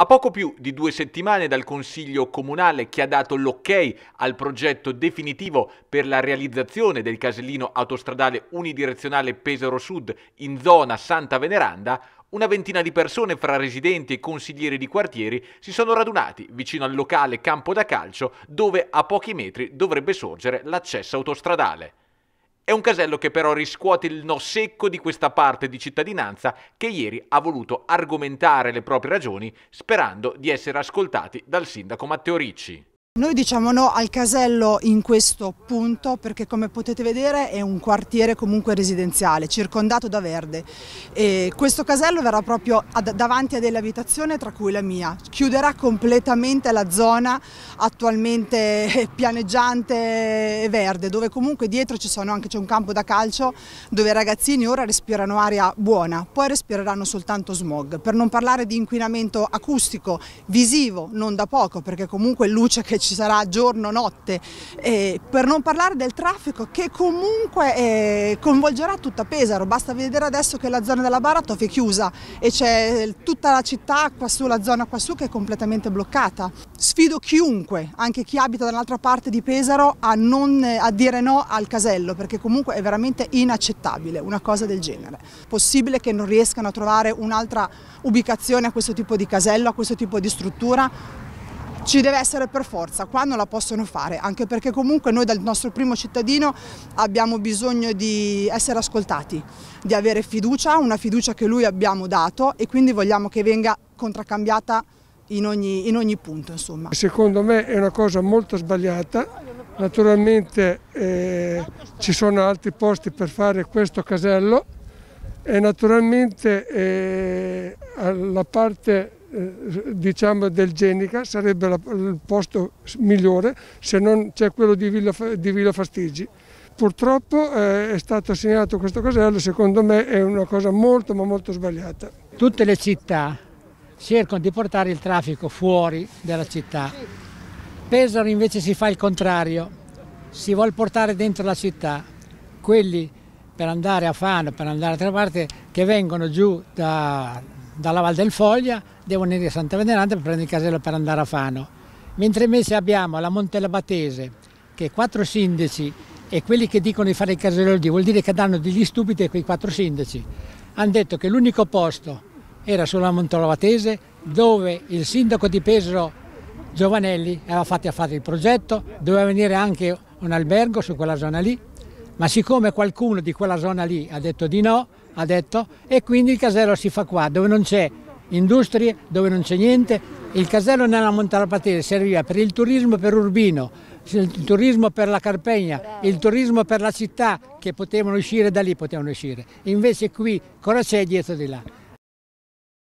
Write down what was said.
A poco più di due settimane dal Consiglio Comunale che ha dato l'ok al progetto definitivo per la realizzazione del casellino autostradale unidirezionale Pesaro Sud in zona Santa Veneranda, una ventina di persone fra residenti e consiglieri di quartieri si sono radunati vicino al locale campo da calcio dove a pochi metri dovrebbe sorgere l'accesso autostradale. È un casello che però riscuote il no secco di questa parte di cittadinanza che ieri ha voluto argomentare le proprie ragioni sperando di essere ascoltati dal sindaco Matteo Ricci. Noi diciamo no al casello in questo punto perché come potete vedere è un quartiere comunque residenziale, circondato da verde. E questo casello verrà proprio ad, davanti a delle abitazioni tra cui la mia. Chiuderà completamente la zona attualmente pianeggiante e verde dove comunque dietro ci sono anche un campo da calcio dove i ragazzini ora respirano aria buona, poi respireranno soltanto smog. Per non parlare di inquinamento acustico, visivo, non da poco perché comunque luce che ci ci sarà giorno, notte, eh, per non parlare del traffico che comunque eh, coinvolgerà tutta Pesaro, basta vedere adesso che la zona della Baratov è chiusa e c'è tutta la città qua su, la zona qua su che è completamente bloccata. Sfido chiunque, anche chi abita dall'altra parte di Pesaro, a, non, eh, a dire no al casello perché comunque è veramente inaccettabile una cosa del genere. Possibile che non riescano a trovare un'altra ubicazione a questo tipo di casello, a questo tipo di struttura? ci deve essere per forza, qua non la possono fare, anche perché comunque noi dal nostro primo cittadino abbiamo bisogno di essere ascoltati, di avere fiducia, una fiducia che lui abbiamo dato e quindi vogliamo che venga contraccambiata in ogni, in ogni punto. Insomma. Secondo me è una cosa molto sbagliata, naturalmente eh, ci sono altri posti per fare questo casello e naturalmente eh, alla parte eh, diciamo del Genica sarebbe la, il posto migliore se non c'è quello di Villa, di Villa Fastigi. Purtroppo eh, è stato assegnato questo casello, secondo me è una cosa molto ma molto sbagliata. Tutte le città cercano di portare il traffico fuori dalla città. Pesaro invece si fa il contrario, si vuole portare dentro la città quelli per andare a Fano, per andare a altre parte, che vengono giù da dalla Val del Foglia devo venire a Santa Venerante per prendere il casello per andare a Fano. Mentre invece abbiamo la Montella Montelabatese che quattro sindaci e quelli che dicono di fare il casello lì vuol dire che danno degli stupidi a quei quattro sindaci. Hanno detto che l'unico posto era sulla Montella Montelabatese dove il sindaco di Pesaro Giovanelli aveva fatto a fare il progetto, doveva venire anche un albergo su quella zona lì, ma siccome qualcuno di quella zona lì ha detto di no, ha detto, e quindi il casello si fa qua, dove non c'è industrie, dove non c'è niente. Il casello nella Montalapatese serviva per il turismo per Urbino, il turismo per la Carpegna, il turismo per la città che potevano uscire da lì, potevano uscire. Invece qui cosa c'è dietro di là?